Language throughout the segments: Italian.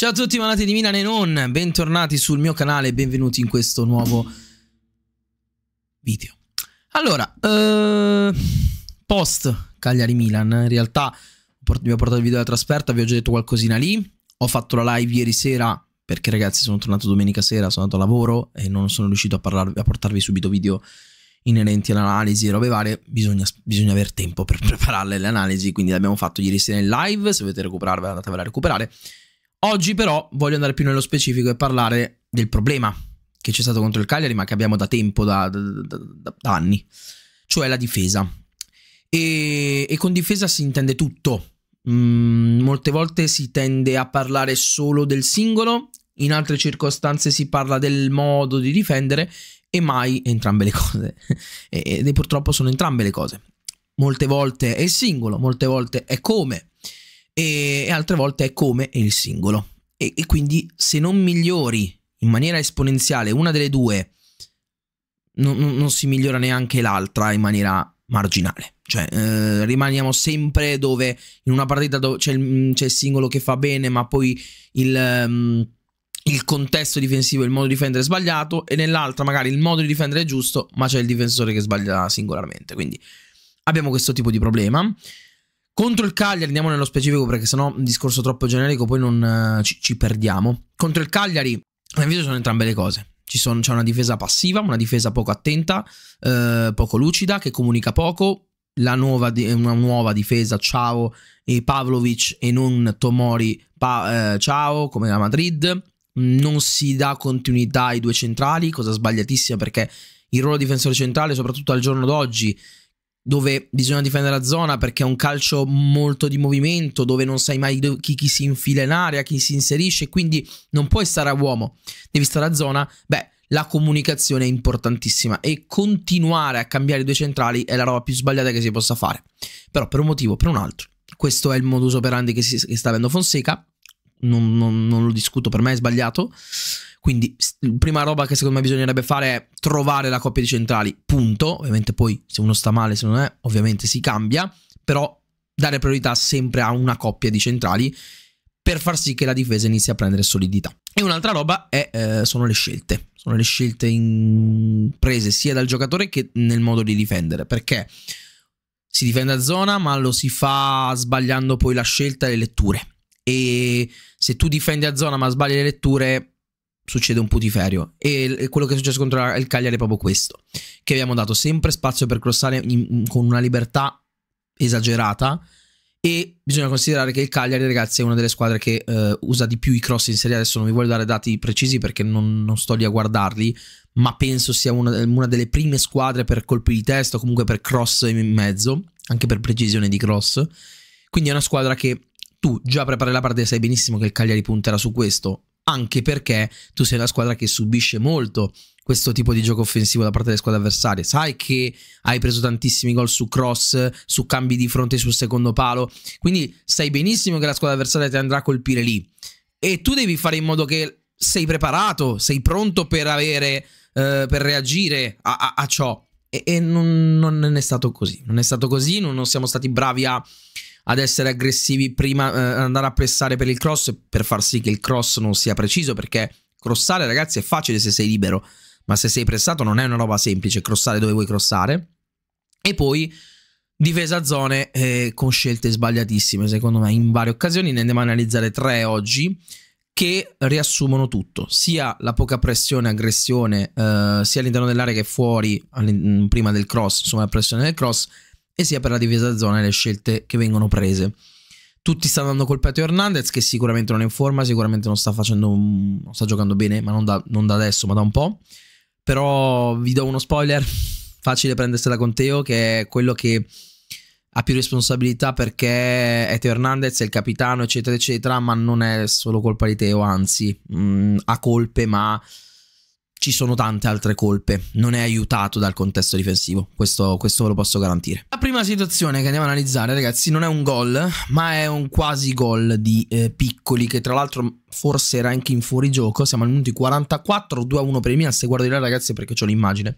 Ciao a tutti malati di Milano e non, bentornati sul mio canale e benvenuti in questo nuovo video. Allora, eh, post Cagliari-Milan, in realtà vi ho portato il video della trasferta, vi ho già detto qualcosina lì, ho fatto la live ieri sera perché ragazzi sono tornato domenica sera, sono andato a lavoro e non sono riuscito a, parlarvi, a portarvi subito video inerenti all'analisi e robe varie, bisogna, bisogna avere tempo per prepararle le analisi, quindi l'abbiamo fatto ieri sera in live, se volete recuperarvela andatevela a recuperare Oggi però voglio andare più nello specifico e parlare del problema che c'è stato contro il Cagliari, ma che abbiamo da tempo, da, da, da, da anni, cioè la difesa. E, e, con difesa si intende tutto. Mm, molte volte si tende a parlare solo del singolo, in altre circostanze si parla del modo di difendere e mai entrambe le cose. Ed e purtroppo sono entrambe le cose. Molte volte è il singolo, molte volte è come, e, altre volte è come il singolo. E, e quindi se non migliori in maniera esponenziale una delle due, non, non, si migliora neanche l'altra in maniera marginale. Cioè, eh, rimaniamo sempre dove in una partita c'è il, mm, il, singolo che fa bene, ma poi il, um, il contesto difensivo, il modo di difendere è sbagliato, e nell'altra magari il modo di difendere è giusto, ma c'è il difensore che sbaglia singolarmente. Quindi abbiamo questo tipo di problema. Contro il Cagliari, andiamo nello specifico perché sennò un discorso troppo generico poi non eh, ci, ci perdiamo. Contro il Cagliari, a mio avviso sono entrambe le cose. Sono, c'è una difesa passiva, una difesa poco attenta, eh, poco lucida, che comunica poco. Nuova, eh, una nuova difesa, ciao, e Pavlovic e non Tomori, pa, eh, ciao, come la Madrid. Non si dà continuità ai due centrali, cosa sbagliatissima perché il ruolo difensore centrale, soprattutto al giorno d'oggi, dove bisogna difendere la zona perché è un calcio molto di movimento, dove non sai mai chi, chi, si infila in area, chi si inserisce, quindi non puoi stare a uomo, devi stare a zona, beh, la comunicazione è importantissima e continuare a cambiare i due centrali è la roba più sbagliata che si possa fare. Però per un motivo, per un altro, questo è il modus operandi che, si, che sta avendo Fonseca, non, non, non lo discuto, per me è sbagliato, quindi prima roba che secondo me bisognerebbe fare è trovare la coppia di centrali, punto. Ovviamente poi se uno sta male, se non è, ovviamente si cambia, però dare priorità sempre a una coppia di centrali per far sì che la difesa inizi a prendere solidità. E un'altra roba è, eh, sono le scelte, sono le scelte in... prese sia dal giocatore che nel modo di difendere, perché si difende a zona ma lo si fa sbagliando poi la scelta e le letture. E se tu difendi a zona ma sbagli le letture succede un putiferio. E quello che è successo contro il Cagliari è proprio questo, che abbiamo dato sempre spazio per crossare in, in, con una libertà esagerata e bisogna considerare che il Cagliari, ragazzi, è una delle squadre che eh, usa di più i cross in Serie Adesso non vi voglio dare dati precisi perché non, non sto lì a guardarli, ma penso sia una, una, delle prime squadre per colpi di testa o comunque per cross in mezzo, anche per precisione di cross. Quindi è una squadra che tu già prepari la partita, sai benissimo che il Cagliari punterà su questo anche perché tu sei una squadra che subisce molto questo tipo di gioco offensivo da parte delle squadre avversarie. Sai che hai preso tantissimi gol su cross, su cambi di fronte sul secondo palo, quindi sai benissimo che la squadra avversaria ti andrà a colpire lì. E tu devi fare in modo che sei preparato, sei pronto per, avere, eh, per reagire a, a, a ciò. E, e non, non, è stato così. Non è stato così, non, non siamo stati bravi a ad essere aggressivi prima, eh, andare a pressare per il cross per far sì che il cross non sia preciso perché crossare ragazzi è facile se sei libero, ma se sei pressato non è una roba semplice, crossare dove vuoi crossare. E poi difesa zone eh, con scelte sbagliatissime, secondo me, in varie occasioni. Ne andiamo a analizzare tre oggi che riassumono tutto, sia la poca pressione, aggressione, eh, sia all'interno dell'area che fuori, prima del cross, insomma la pressione del cross, e sia per la difesa zona e le scelte che vengono prese. Tutti stanno dando colpa a Teo Hernandez che sicuramente non è in forma, sicuramente non sta, facendo, non sta giocando bene, ma non da, non da, adesso, ma da un po'. Però vi do uno spoiler, facile prendersela con Teo che è quello che ha più responsabilità perché è Teo Hernandez, è il capitano, eccetera, eccetera, ma non è solo colpa di Teo, anzi mh, mm, ha colpe, ma ci sono tante altre colpe. Non è aiutato dal contesto difensivo. Questo, questo, ve lo posso garantire. La prima situazione che andiamo a analizzare, ragazzi, non è un gol, ma è un quasi gol di eh, Piccoli, che tra l'altro forse era anche in fuorigioco. Siamo al minuto 44, 2-1 per il Milan. Se guardo di ragazzi, perché ho l'immagine.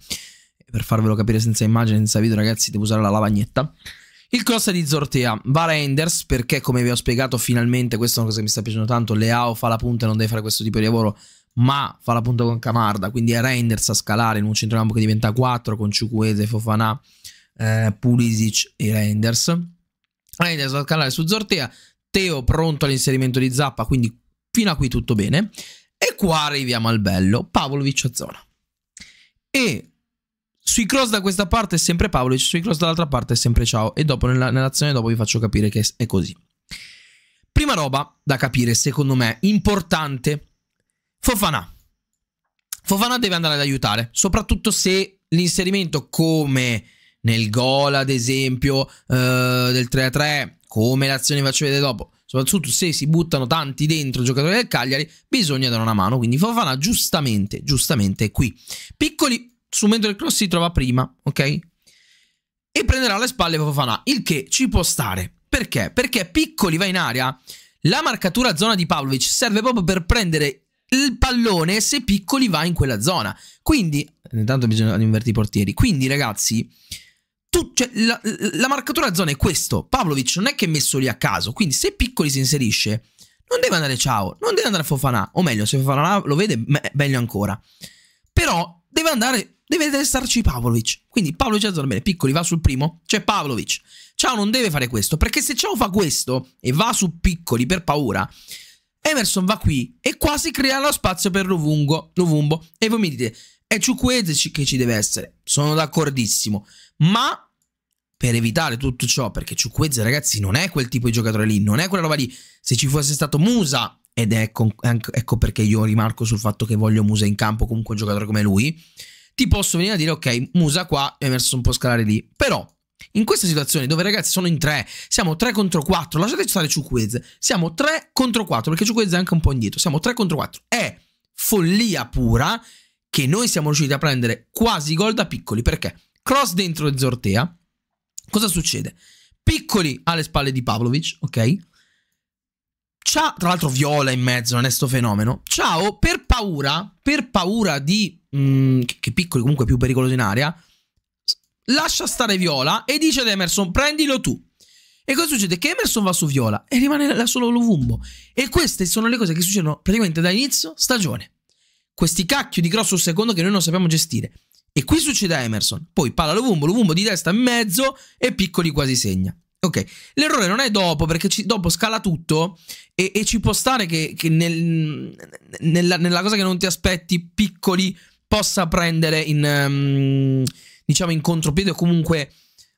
Per farvelo capire senza immagine, senza video, ragazzi, devo usare la lavagnetta. Il cross è di Zortea va a Enders perché, come vi ho spiegato, finalmente, questa è una cosa che mi sta piacendo tanto, Leao fa la punta e non deve fare questo tipo di lavoro ma fa la punta con Camarda, quindi è Reinders a scalare in un centrocampo che diventa 4 con Ciucuese, Fofanà, eh, Pulisic e Reinders. Reinders a scalare su Zortea, Teo pronto all'inserimento di Zappa, quindi fino a qui tutto bene. E qua arriviamo al bello, Pavlovic a zona. E sui cross da questa parte è sempre Pavlovic, sui cross dall'altra parte è sempre Ciao. E dopo nella, nell'azione dopo vi faccio capire che è così. Prima roba da capire, secondo me, importante Fofana. Fofana deve andare ad aiutare, soprattutto se l'inserimento come nel gol, ad esempio, eh, del 3-3, come l'azione vi faccio vedere dopo, soprattutto se si buttano tanti dentro giocatori del Cagliari, bisogna dare una mano. Quindi Fofana giustamente, giustamente è qui. Piccoli, su mentre cross si trova prima, ok? E prenderà alle spalle Fofana, il che ci può stare. Perché? Perché Piccoli va in aria... La marcatura zona di Pavlovic serve proprio per prendere il pallone, se piccoli, va in quella zona. Quindi, intanto bisogna invertire i portieri. Quindi, ragazzi, tu, cioè, la, la, marcatura zona è questo. Pavlovic non è che è messo lì a caso. Quindi, se piccoli si inserisce, non deve andare ciao, non deve andare a Fofanà. O meglio, se Fofanà lo vede, meglio ancora. Però, deve andare, deve, deve starci Pavlovic. Quindi, Pavlovic a zona, bene, piccoli, va sul primo, c'è Pavlovic. Ciao non deve fare questo, perché se Ciao fa questo e va su piccoli per paura, Emerson va qui e qua si crea lo spazio per Lovungo, Lovumbo. E voi mi dite, è Ciuquese che ci deve essere. Sono d'accordissimo. Ma per evitare tutto ciò, perché Ciuquese, ragazzi, non è quel tipo di giocatore lì, non è quella roba lì. Se ci fosse stato Musa, ed ecco, ecco perché io rimarco sul fatto che voglio Musa in campo, comunque un giocatore come lui, ti posso venire a dire, ok, Musa qua, Emerson può scalare lì. Però in questa situazione dove ragazzi sono in tre, siamo 3 contro 4, lasciate stare Ciuquez, siamo 3 contro 4 perché Ciuquez è anche un po' indietro, siamo 3 contro 4, è follia pura che noi siamo riusciti a prendere quasi gol da piccoli perché cross dentro Zortea, cosa succede? Piccoli alle spalle di Pavlovic, ok? Ciao, tra l'altro Viola in mezzo, non è sto fenomeno. Ciao, per paura, per paura di... Mh, mm, che piccoli comunque più pericolosi in aria, lascia stare Viola e dice ad Emerson prendilo tu. E cosa succede? Che Emerson va su Viola e rimane da solo Luvumbo. E queste sono le cose che succedono praticamente da inizio stagione. Questi cacchio di grosso secondo che noi non sappiamo gestire. E qui succede a Emerson. Poi palla Luvumbo, Luvumbo di testa in mezzo e Piccoli quasi segna. Ok, l'errore non è dopo perché ci, dopo scala tutto e, e, ci può stare che, che nel, nella, nella, cosa che non ti aspetti Piccoli possa prendere in... Um, diciamo, in contropiede o comunque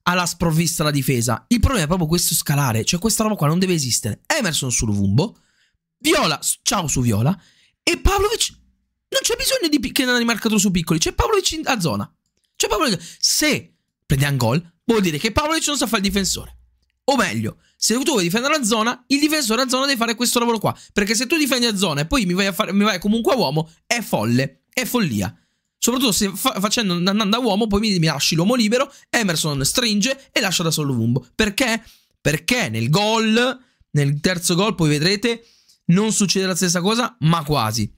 alla sprovvista la difesa. Il problema è proprio questo scalare, cioè questa roba qua non deve esistere. Emerson su Vumbo, Viola, ciao su Viola, e Pavlovic non c'è bisogno di che non è marcato su Piccoli, c'è Pavlovic in, a zona. C'è Pavlovic, se prende un gol, vuol dire che Pavlovic non sa fare il difensore. O meglio, se tu vuoi difendere la zona, il difensore a zona deve fare questo lavoro qua. Perché se tu difendi a zona e poi mi vai, fare, mi vai comunque a uomo, è folle, è follia. Soprattutto se fa facendo andando a uomo, poi mi, mi lasci l'uomo libero, Emerson stringe e lascia da solo Wumbo. Perché? Perché nel gol, nel terzo gol, poi vedrete, non succede la stessa cosa, ma quasi.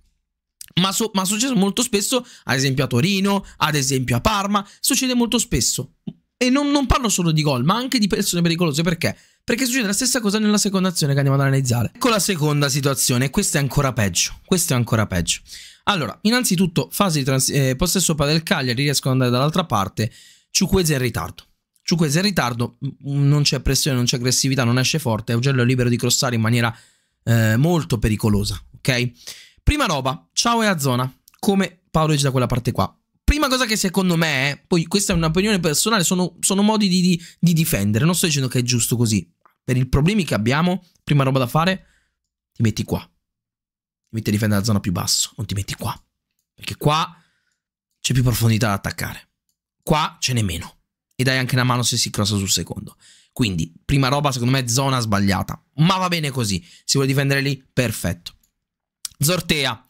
Ma, so, ma, succede molto spesso, ad esempio a Torino, ad esempio a Parma, succede molto spesso. E non, non parlo solo di gol, ma anche di persone pericolose, perché? Perché succede la stessa cosa nella seconda azione che andiamo ad analizzare. Ecco la seconda situazione, questa è ancora peggio, questa è ancora peggio. Allora, innanzitutto, fase di trans- eh, possesso padel Cagliari, riescono ad andare dall'altra parte. Ciuquez è in ritardo. Ciuquez è in ritardo, non c'è pressione, non c'è aggressività, non esce forte. Augello è libero di crossare in maniera eh, molto pericolosa, ok? Prima roba, ciao e a zona, come Paolo da quella parte qua. Prima cosa che secondo me è, poi questa è un'opinione personale, sono, sono modi di, di, di difendere, non sto dicendo che è giusto così. Per i problemi che abbiamo, prima roba da fare, ti metti qua, metti a difendere la zona più basso, non ti metti qua. Perché qua c'è più profondità da attaccare. Qua ce n'è meno. E dai anche una mano se si crossa sul secondo. Quindi, prima roba, secondo me, zona sbagliata. Ma va bene così. Se vuole difendere lì? Perfetto. Zortea.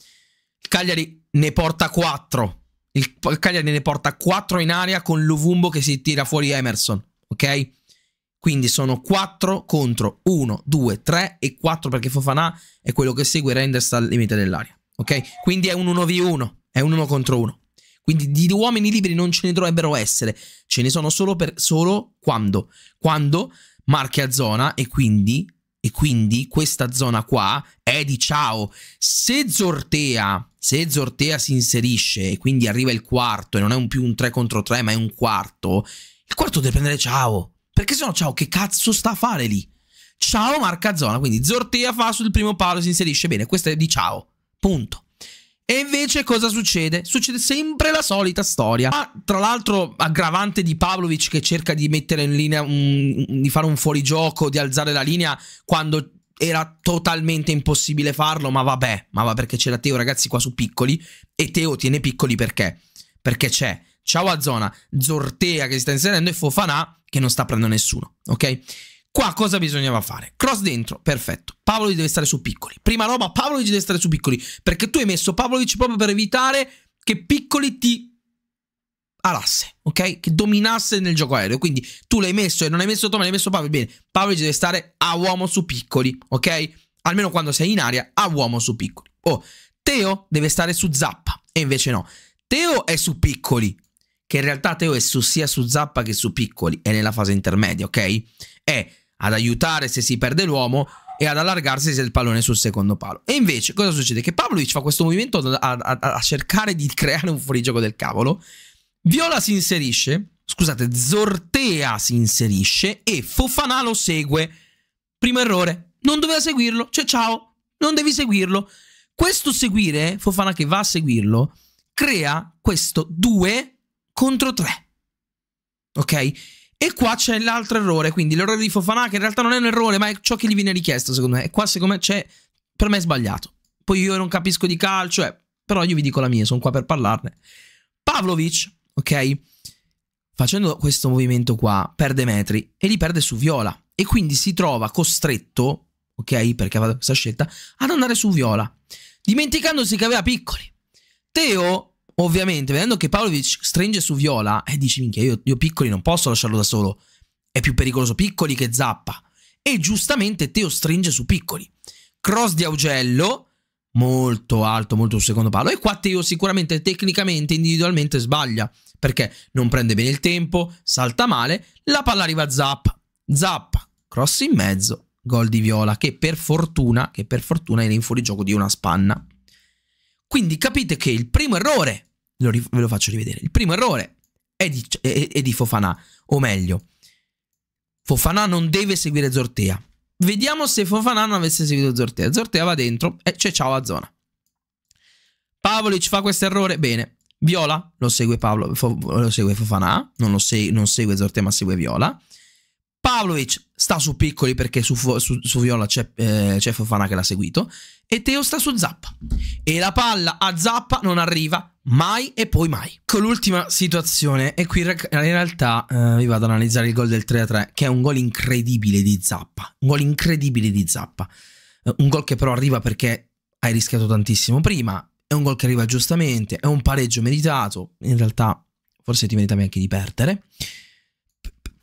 Il Cagliari ne porta 4. Il Cagliari ne porta 4 in aria con Luvumbo che si tira fuori Emerson. Ok? Quindi sono 4 contro 1, 2, 3 e 4 perché Fofana è quello che segue Renders al limite dell'aria. Ok? Quindi è un 1v1, è un 1 contro 1. Quindi di uomini liberi non ce ne dovrebbero essere, ce ne sono solo, per, solo quando. Quando a zona e quindi, e quindi questa zona qua è di ciao. Se Zortea, se Zortea si inserisce e quindi arriva il quarto e non è un più un 3 contro 3 ma è un quarto, il quarto deve prendere ciao. Perché sennò ciao, che cazzo sta a fare lì? Ciao marca zona, quindi Zortea fa sul primo palo, si inserisce bene, questo è di ciao, punto. E invece cosa succede? Succede sempre la solita storia. Ah, tra l'altro aggravante di Pavlovic che cerca di mettere in linea, un, di fare un fuorigioco, di alzare la linea quando era totalmente impossibile farlo, ma vabbè, ma va perché c'era Teo ragazzi qua su piccoli e Teo tiene piccoli perché? Perché c'è Ciao a zona, Zortea che si sta inserendo e Fofanà che non sta prendendo nessuno, ok? Qua cosa bisognava fare? Cross dentro, perfetto. Pavlovic deve stare su piccoli. Prima roba, Pavlovic deve stare su piccoli, perché tu hai messo Pavlovic proprio per evitare che piccoli ti alasse, ok? Che dominasse nel gioco aereo. Quindi tu l'hai messo e non hai messo Tommy, l'hai messo Pavlovic. Bene, Pavlovic deve stare a uomo su piccoli, ok? Almeno quando sei in aria, a uomo su piccoli. Oh, Teo deve stare su Zappa, e invece no. Teo è su piccoli, che in realtà Teo è su, sia su Zappa che su Piccoli, è nella fase intermedia, ok? È ad aiutare se si perde l'uomo e ad allargarsi se il pallone è sul secondo palo. E invece cosa succede? Che Pavlovic fa questo movimento a, a, a cercare di creare un fuorigioco del cavolo, Viola si inserisce, scusate, Zortea si inserisce e Fofana lo segue. Primo errore, non doveva seguirlo, cioè ciao, non devi seguirlo. Questo seguire, Fofana che va a seguirlo, crea questo 2 contro 3. Ok? E qua c'è l'altro errore, quindi l'errore di Fofana che in realtà non è un errore, ma è ciò che gli viene richiesto secondo me. E qua secondo me c'è, per me è sbagliato. Poi io non capisco di calcio, eh, però io vi dico la mia, sono qua per parlarne. Pavlovic, ok? Facendo questo movimento qua, perde metri e li perde su Viola. E quindi si trova costretto, ok? Perché ha fatto questa scelta, ad andare su Viola. Dimenticandosi che aveva piccoli. Teo Ovviamente, vedendo che Pavlovic stringe su Viola, e eh, dici, minchia, io, io piccoli non posso lasciarlo da solo. È più pericoloso piccoli che Zappa. E giustamente Teo stringe su piccoli. Cross di Augello, molto alto, molto sul secondo palo. E qua Teo sicuramente tecnicamente, individualmente sbaglia, perché non prende bene il tempo, salta male, la palla arriva a Zappa. Zappa, cross in mezzo, gol di Viola, che per fortuna, che per fortuna era in fuorigioco di una spanna. Quindi capite che il primo errore, lo ve lo faccio rivedere, il primo errore è di, è, è di Fofanà, o meglio, Fofanà non deve seguire Zortea. Vediamo se Fofanà non avesse seguito Zortea. Zortea va dentro e c'è ciao a zona. Pavlic fa questo errore, bene. Viola lo segue Pavlo, lo segue Fofanà, non, lo se, non segue Zortea ma segue Viola. Pavlovic sta su Piccoli perché su, su, su Viola c'è, eh, Fofana che l'ha seguito. E Teo sta su Zappa. E la palla a Zappa non arriva mai e poi mai. Con l'ultima situazione, e qui in realtà eh, vi vado ad analizzare il gol del 3-3, che è un gol incredibile di Zappa. Un gol incredibile di Zappa. Eh, un gol che però arriva perché hai rischiato tantissimo prima. È un gol che arriva giustamente. È un pareggio meritato. In realtà, forse ti meritavi anche di perdere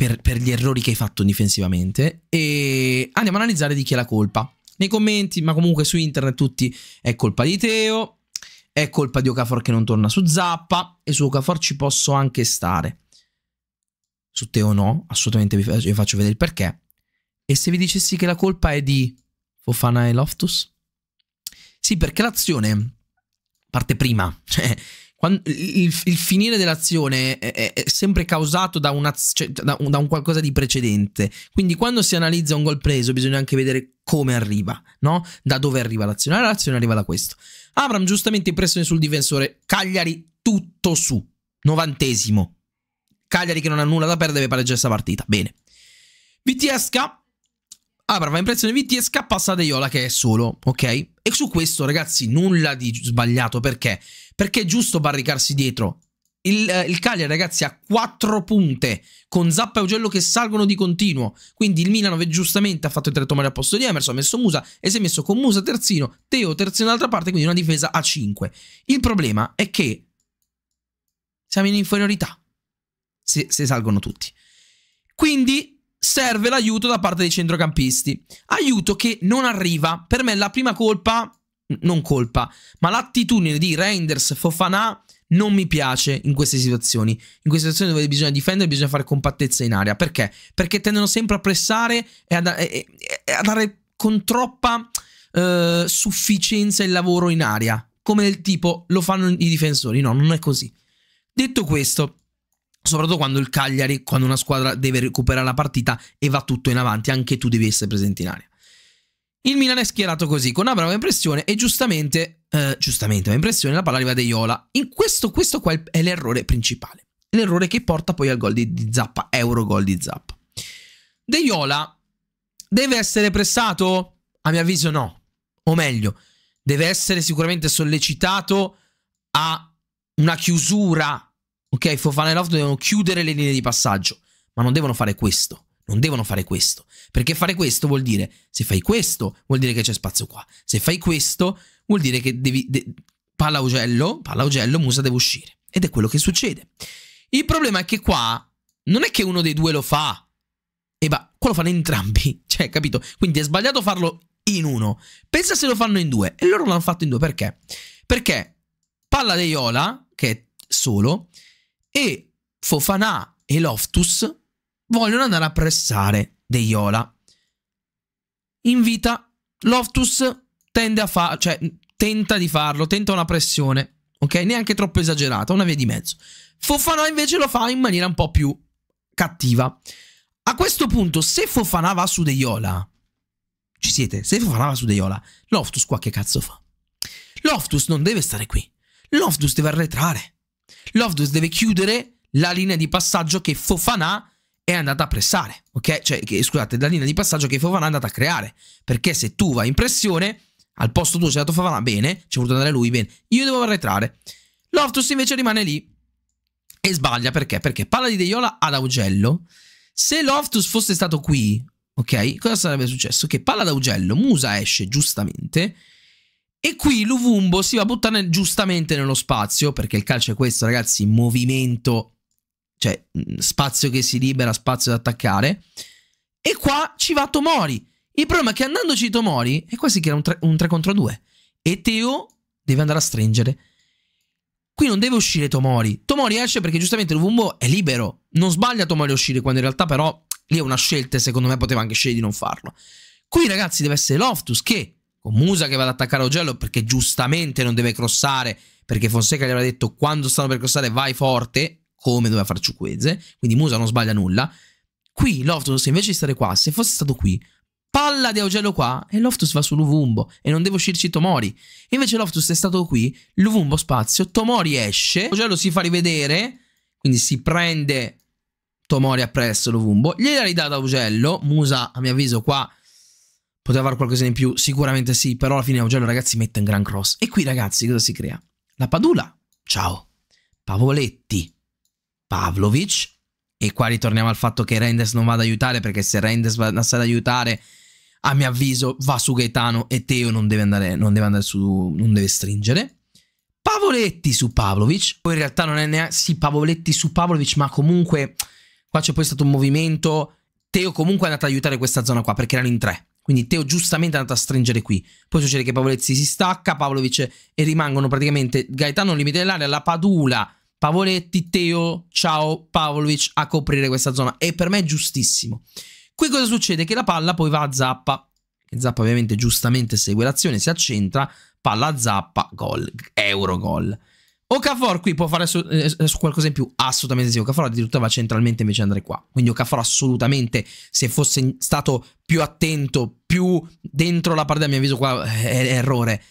per, per gli errori che hai fatto difensivamente e andiamo a analizzare di chi è la colpa. Nei commenti, ma comunque su internet tutti, è colpa di Teo, è colpa di Okafor che non torna su Zappa e su Okafor ci posso anche stare. Su Teo no, assolutamente vi faccio, vi faccio vedere il perché. E se vi dicessi che la colpa è di Fofana e Loftus? Sì, perché l'azione parte prima, cioè quando, il, il, finire dell'azione è, è, sempre causato da, una, cioè, da, un, da, un, qualcosa di precedente. Quindi quando si analizza un gol preso bisogna anche vedere come arriva, no? Da dove arriva l'azione. Allora l'azione arriva da questo. Abram giustamente in pressione sul difensore. Cagliari tutto su. Novantesimo. Cagliari che non ha nulla da perdere deve pareggiare questa partita. Bene. Vitiesca allora, per impressione VTSK passate Sadeiola che è solo, ok? E su questo, ragazzi, nulla di sbagliato, perché? Perché è giusto barricarsi dietro. Il, eh, il Cagliari, ragazzi, ha quattro punte, con Zappa e Ugello che salgono di continuo. Quindi il Milano, giustamente, ha fatto il tretto male al posto di Emerson, ha messo Musa e si è messo con Musa terzino, Teo terzino dall'altra parte, quindi una difesa a 5. Il problema è che siamo in inferiorità, se, se salgono tutti. Quindi serve l'aiuto da parte dei centrocampisti. Aiuto che non arriva. Per me la prima colpa, non colpa, ma l'attitudine di Reinders Fofanà non mi piace in queste situazioni. In queste situazioni dove bisogna difendere, bisogna fare compattezza in aria. Perché? Perché tendono sempre a pressare e a, da e a dare con troppa eh, sufficienza il lavoro in aria. Come del tipo lo fanno i difensori. No, non è così. Detto questo, Soprattutto quando il Cagliari, quando una squadra deve recuperare la partita e va tutto in avanti, anche tu devi essere presente in aria. Il Milan è schierato così, con una brava impressione e giustamente, eh, giustamente, ma impressione, la palla arriva a Iola. In questo, questo qua è l'errore principale. L'errore che porta poi al gol di, di Zappa, euro gol di Zappa. De Iola deve essere pressato? A mio avviso no. O meglio, deve essere sicuramente sollecitato a una chiusura Ok, e Fofanelov devono chiudere le linee di passaggio, ma non devono fare questo. Non devono fare questo. Perché fare questo vuol dire, se fai questo, vuol dire che c'è spazio qua. Se fai questo, vuol dire che devi... De, palla ugello, palla ugello, Musa deve uscire. Ed è quello che succede. Il problema è che qua non è che uno dei due lo fa. E va, qua lo fanno entrambi. Cioè, capito? Quindi è sbagliato farlo in uno. Pensa se lo fanno in due. E loro l'hanno fatto in due. Perché? Perché palla di Iola, che è solo, e Fofanà e Loftus vogliono andare a pressare Deiola. vita Loftus tende a fa- cioè tenta di farlo, tenta una pressione, ok? Neanche troppo esagerata, una via di mezzo. Fofanà invece lo fa in maniera un po' più cattiva. A questo punto, se Fofanà va su Deiola, ci siete? Se Fofanà va su Deiola, Loftus qua che cazzo fa? Loftus non deve stare qui. Loftus deve arretrare. Loftus deve chiudere la linea di passaggio che Fofana è andata a pressare, ok? Cioè, che, scusate, la linea di passaggio che Fofana è andata a creare, perché se tu vai in pressione, al posto tuo c'è andato Fofana, bene, ci è voluto andare lui, bene, io devo arretrare. Loftus invece rimane lì e sbaglia, perché? Perché palla di Deiola ad Augello, se Loftus fosse stato qui, ok? Cosa sarebbe successo? Che palla ad Augello, Musa esce giustamente, e qui Luvumbo si va a buttare giustamente nello spazio, perché il calcio è questo, ragazzi, movimento, cioè spazio che si libera, spazio da attaccare. E qua ci va Tomori. Il problema è che andandoci Tomori, è quasi che era un 3, un 3 contro 2. E Teo deve andare a stringere. Qui non deve uscire Tomori. Tomori esce perché giustamente Luvumbo è libero. Non sbaglia Tomori a uscire, quando in realtà però lì è una scelta e secondo me poteva anche scegliere di non farlo. Qui ragazzi deve essere Loftus che con Musa che va ad attaccare Augello perché giustamente non deve crossare, perché Fonseca gli aveva detto quando stanno per crossare vai forte, come doveva far Ciuqueze, quindi Musa non sbaglia nulla. Qui Loftus invece di stare qua, se fosse stato qui, palla di Augello qua e Loftus va su Luvumbo e non deve uscirci Tomori. Invece Loftus è stato qui, Luvumbo spazio, Tomori esce, Augello si fa rivedere, quindi si prende Tomori appresso Luvumbo, gliela ridà ad Augello, Musa a mio avviso qua Poteva fare qualcosa in più? Sicuramente sì, però alla fine Augello ragazzi mette in gran cross. E qui ragazzi cosa si crea? La Padula, ciao, Pavoletti, Pavlovic, e qua ritorniamo al fatto che Rendes non va ad aiutare perché se Rendes va ad aiutare, a mio avviso, va su Gaetano e Teo non deve andare, non deve andare su, non deve stringere. Pavoletti su Pavlovic, poi in realtà non è neanche, sì Pavoletti su Pavlovic, ma comunque qua c'è poi stato un movimento, Teo comunque è andato ad aiutare questa zona qua perché erano in tre. Quindi Teo giustamente è andato a stringere qui. Poi succede che Pavolezzi si stacca, Pavlovic e rimangono praticamente Gaetano limite dell'area, la Padula, Pavoletti, Teo, ciao Pavlovic a coprire questa zona. E per me è giustissimo. Qui cosa succede? Che la palla poi va a Zappa. Zappa ovviamente giustamente segue l'azione, si accentra, palla a Zappa, gol, euro gol. Okafor qui può fare su, eh, eh, su qualcosa in più? Assolutamente sì. Okafor addirittura va centralmente invece di andare qua. Quindi Okafor assolutamente, se fosse stato più attento, più dentro la parte, a mio avviso qua è, eh, è errore.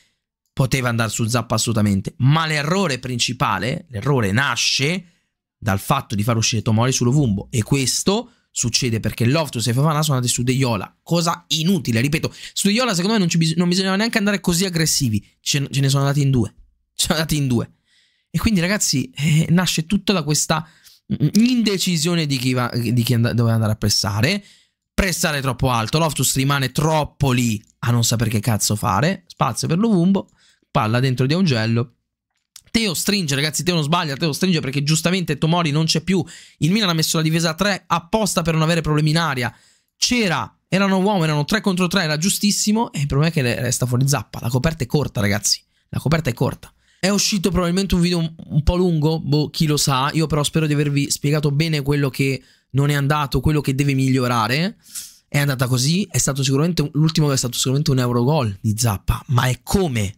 Poteva andare su Zappa assolutamente. Ma l'errore principale, l'errore nasce dal fatto di far uscire Tomori su Lovumbo E questo succede perché Loftus e Fofana sono andati su Deiola, cosa inutile, ripeto, su Deiola secondo me non, non bisognava neanche andare così aggressivi, ce, ce ne sono andati in due, ce ne sono andati in due. E quindi ragazzi eh, nasce tutto da questa mm, mm, indecisione di chi, va, di chi and doveva andare a pressare. Pressare troppo alto, Loftus rimane troppo lì a non sapere che cazzo fare. Spazio per Lovumbo, palla dentro di Augello. Teo stringe, ragazzi, Teo non sbaglia, Teo stringe perché giustamente Tomori non c'è più. Il Milan ha messo la difesa a 3 apposta per non avere problemi in aria. C'era, erano uomo, erano 3 contro 3, era giustissimo. E il problema è che resta fuori zappa. La coperta è corta, ragazzi. La coperta è corta. È uscito probabilmente un video un po' lungo, boh, chi lo sa. Io però spero di avervi spiegato bene quello che non è andato, quello che deve migliorare. È andata così, è stato sicuramente l'ultimo è stato sicuramente un Eurogol di Zappa, ma è come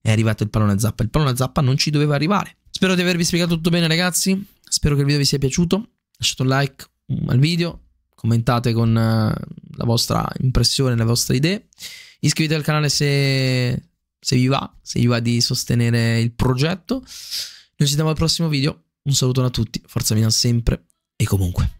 è arrivato il pallone a Zappa. Il pallone a Zappa non ci doveva arrivare. Spero di avervi spiegato tutto bene ragazzi, spero che il video vi sia piaciuto. Lasciate un like mm, al video, commentate con eh, la vostra impressione, le vostre idee. Iscrivetevi al canale se se vi va, se vi va di sostenere il progetto. Noi ci vediamo al prossimo video. Un saluto a tutti, Forza Milan sempre e comunque.